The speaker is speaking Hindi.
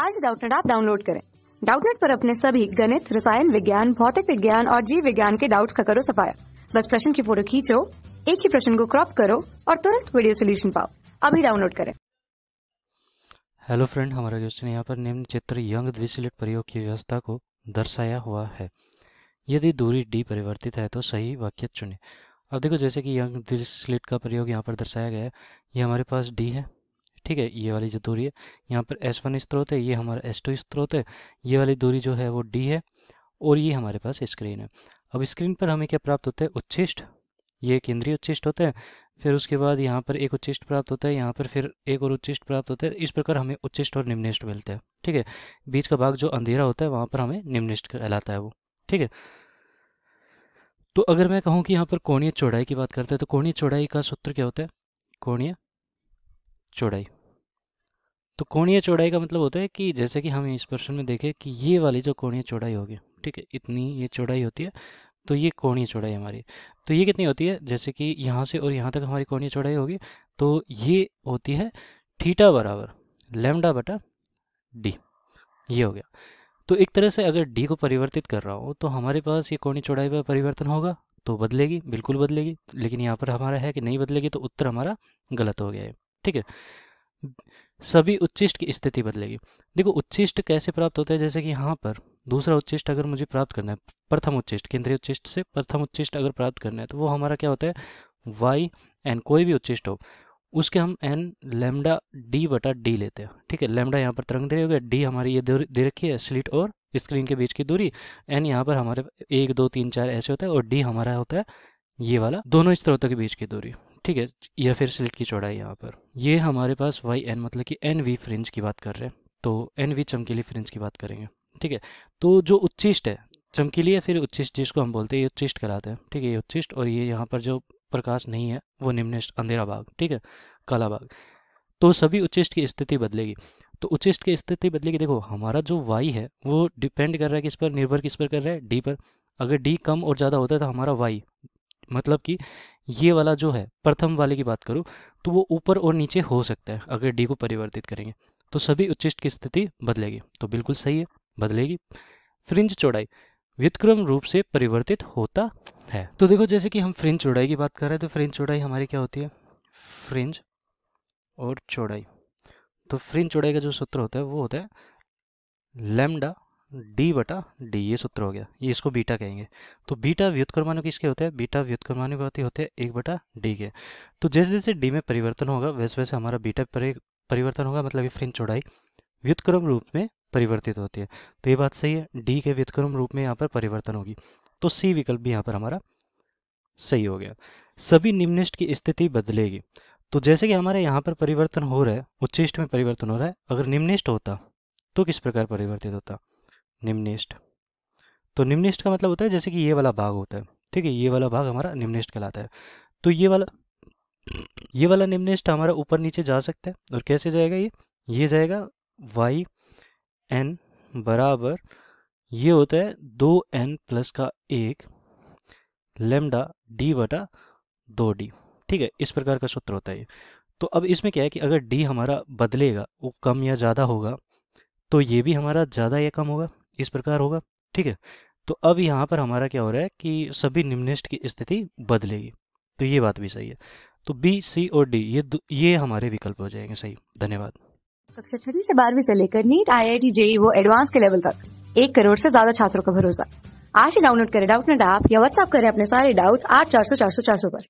आज डाउटनेट आप डाउनलोड करें डाउटनेट पर अपने सभी गणित रसायन विज्ञान भौतिक विज्ञान और जीव विज्ञान के डाउट्स का करो सफाया बस प्रश्न की फोटो खींचो एक ही प्रश्न को क्रॉप करो और तुरंत वीडियो सोल्यूशन पाओ अभी डाउनलोड करें हेलो फ्रेंड हमारा क्वेश्चन यहाँ पर निम्न चित्र यंग द्विसलिट प्रयोग की व्यवस्था को दर्शाया हुआ है यदि दूरी डी परिवर्तित है तो सही वाक्य चुने अब देखो जैसे कि यंग द्विसलिट का प्रयोग यहाँ पर दर्शाया गया है ये हमारे पास डी है ठीक है ये वाली जो दूरी है यहाँ पर एस वन स्त्रोत है ये हमारा एस टू स्त्रोत है ये वाली दूरी जो है वो डी है और ये हमारे पास स्क्रीन है अब स्क्रीन पर हमें क्या प्राप्त होता है उच्छिष्ट ये केंद्रीय उच्छिष्ट होते हैं फिर उसके बाद यहाँ पर एक उच्चिष्ट प्राप्त होता है यहाँ पर फिर एक और उच्चिष्ट प्राप्त होता है इस प्रकार हमें उच्चिष्ट और निम्निष्ट मिलता है ठीक है बीच का भाग जो अंधेरा होता है वहाँ पर हमें निम्निष्ट कहलाता है वो ठीक है तो अगर मैं कहूँ कि यहाँ पर कोणीय चौड़ाई की बात करते हैं तो कोणीय चौड़ाई का सूत्र क्या होता है कोणीय चौड़ाई तो कोणीय चौड़ाई का मतलब होता है कि जैसे कि हम इस प्रश्न में देखें कि ये वाली जो कोणीय चौड़ाई होगी ठीक है इतनी ये चौड़ाई होती है तो ये कोणीय चौड़ाई हमारी तो ये कितनी होती है जैसे कि यहाँ से और यहाँ तक हमारी कोणीय चौड़ाई होगी तो ये होती है ठीठा बराबर लेमडा बटा डी ये हो गया तो एक तरह से अगर डी को परिवर्तित कर रहा हूँ तो हमारे पास ये कोणीय चौड़ाई पर परिवर्तन होगा तो बदलेगी बिल्कुल बदलेगी लेकिन यहाँ पर हमारा है कि नहीं बदलेगी तो उत्तर हमारा गलत हो गया है ठीक है सभी उच्चिष्ट की स्थिति बदलेगी देखो उच्चिष्ट कैसे प्राप्त होता है जैसे कि यहाँ पर दूसरा उच्चिष्ट अगर मुझे प्राप्त करना है प्रथम उच्चिष्ट केंद्रीय उच्चिष्ट से प्रथम उच्चिष्ट अगर प्राप्त करना है तो वो हमारा क्या होता है वाई एन कोई भी उच्चिष्ट हो उसके हम एन लेमडा डी बटा डी लेते हैं ठीक है लेमडा यहाँ पर तरंग दे रही डी हमारी ये दे रखी है स्लिट और स्क्रीन के बीच की दूरी एन यहाँ पर हमारे एक दो तीन चार ऐसे होता है और डी हमारा होता है ये वाला दोनों स्त्रोतों के बीच की दूरी ठीक है या फिर स्लिट की चौड़ाई यहाँ पर ये हमारे पास वाई एन मतलब कि एन वी फ्रिंज की बात कर रहे हैं तो एन वी चमकीली फ्रिंज की बात करेंगे ठीक है तो जो उच्चिष्ट है चमकीली या फिर उच्चिष्ट जिसको हम बोलते हैं ये उच्चिष्ट कहलाते हैं ठीक है ये उच्चिष्ट और ये यहाँ पर जो प्रकाश नहीं है वो निम्निष्ट अंधेरा भाग ठीक है काला भाग तो सभी उच्चिष्ट की स्थिति बदलेगी तो उच्चिष्ट की स्थिति बदलेगी देखो हमारा जो वाई है वो डिपेंड कर रहा है किस पर निर्भर किस पर कर रहा है डी पर अगर डी कम और ज़्यादा होता है तो हमारा वाई मतलब कि ये वाला जो है प्रथम वाले की बात करूँ तो वो ऊपर और नीचे हो सकता है अगर डी को परिवर्तित करेंगे तो सभी उच्चिष्ट की स्थिति बदलेगी तो बिल्कुल सही है बदलेगी फ्रिंज चौड़ाई व्युतक्रम रूप से परिवर्तित होता है तो देखो जैसे कि हम फ्रिंज चौड़ाई की बात कर रहे हैं तो फ्रिंज चौड़ाई हमारी क्या होती है फ्रिंज और चौड़ाई तो फ्रिंज चौड़ाई का जो सूत्र होता है वो होता है लेमडा डी बटा डी ये सूत्र हो गया ये इसको बीटा कहेंगे तो बीटा व्युत्क्रमाणु किसके होते हैं बीटा व्युत व्युत्क्रमानुपाती होते हैं एक बटा डी के तो जैसे जैसे डी में परिवर्तन होगा वैसे वैसे हमारा बीटा परिवर्तन होगा मतलब ये फ्रेंच चौड़ाई व्युत्क्रम रूप में परिवर्तित होती है तो ये बात सही है डी के व्युत्क्रम रूप में यहाँ पर परिवर्तन होगी तो सी विकल्प भी यहाँ पर हमारा सही हो गया सभी निम्निष्ट की स्थिति बदलेगी तो जैसे कि हमारे यहाँ पर परिवर्तन हो रहा है उच्चिष्ट में परिवर्तन हो रहा है अगर निम्निष्ट होता तो किस प्रकार परिवर्तित होता निम्निष्ठ तो निम्निष्ठ का मतलब होता है जैसे कि ये वाला भाग होता है ठीक है ये वाला भाग हमारा निम्निष्ठ कहलाता है तो ये वाला ये वाला निम्निष्ठ हमारा ऊपर नीचे जा सकता है और कैसे जाएगा ये ये जाएगा वाई एन बराबर ये होता है दो एन प्लस का एक लेमडा डी बटा दो डी ठीक है इस प्रकार का सूत्र होता है ये तो अब इसमें क्या है कि अगर डी हमारा बदलेगा वो कम या ज़्यादा होगा तो ये भी हमारा ज़्यादा या कम होगा इस प्रकार होगा ठीक है तो अब यहाँ पर हमारा क्या हो रहा है कि सभी निम्निष्ट की स्थिति बदलेगी तो ये बात भी सही है तो बी सी और डी ये ये हमारे विकल्प हो जाएंगे सही धन्यवाद कक्षा छठी से बारहवीं से लेकर NEET I I T JEE वो एडवांस के लेवल तक एक करोड़ से ज्यादा छात्रों का भरोसा आज ही डाउनलोड करें डाउट नेट ऐप या व्हाट्सअप करें अपने सारे डाउट्स आठ चार सौ चार सौ चार सौ पर